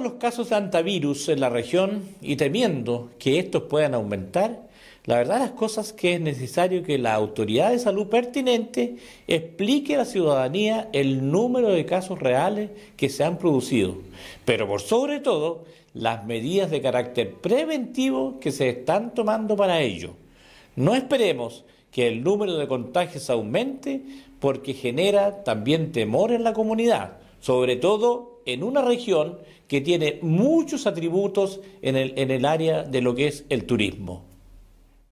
los casos de antivirus en la región y temiendo que estos puedan aumentar, la verdad las cosas que es necesario que la autoridad de salud pertinente explique a la ciudadanía el número de casos reales que se han producido, pero por sobre todo las medidas de carácter preventivo que se están tomando para ello. No esperemos que el número de contagios aumente porque genera también temor en la comunidad, sobre todo en una región que tiene muchos atributos en el, en el área de lo que es el turismo.